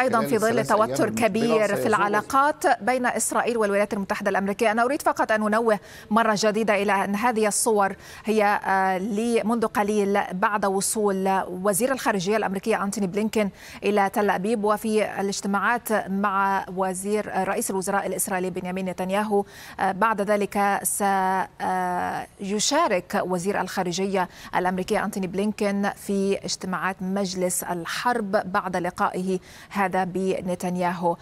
ايضا في ظل توتر كبير في العلاقات بين اسرائيل والولايات المتحده الامريكيه، انا اريد فقط ان انوه مره جديده الى ان هذه الصور هي آه، منذ قليل بعد وصول وزير الخارجيه الامريكيه انتوني بلينكن الى تل ابيب وفي الاجتماعات مع وزير آه، رئيس الوزراء الاسرائيلي بنيامين نتنياهو آه، بعد ذلك سيشارك وزير الخارجيه الامريكيه انتوني بلينكن في اجتماعات مجلس الحرب بعد لقائه هذا بنتنياهو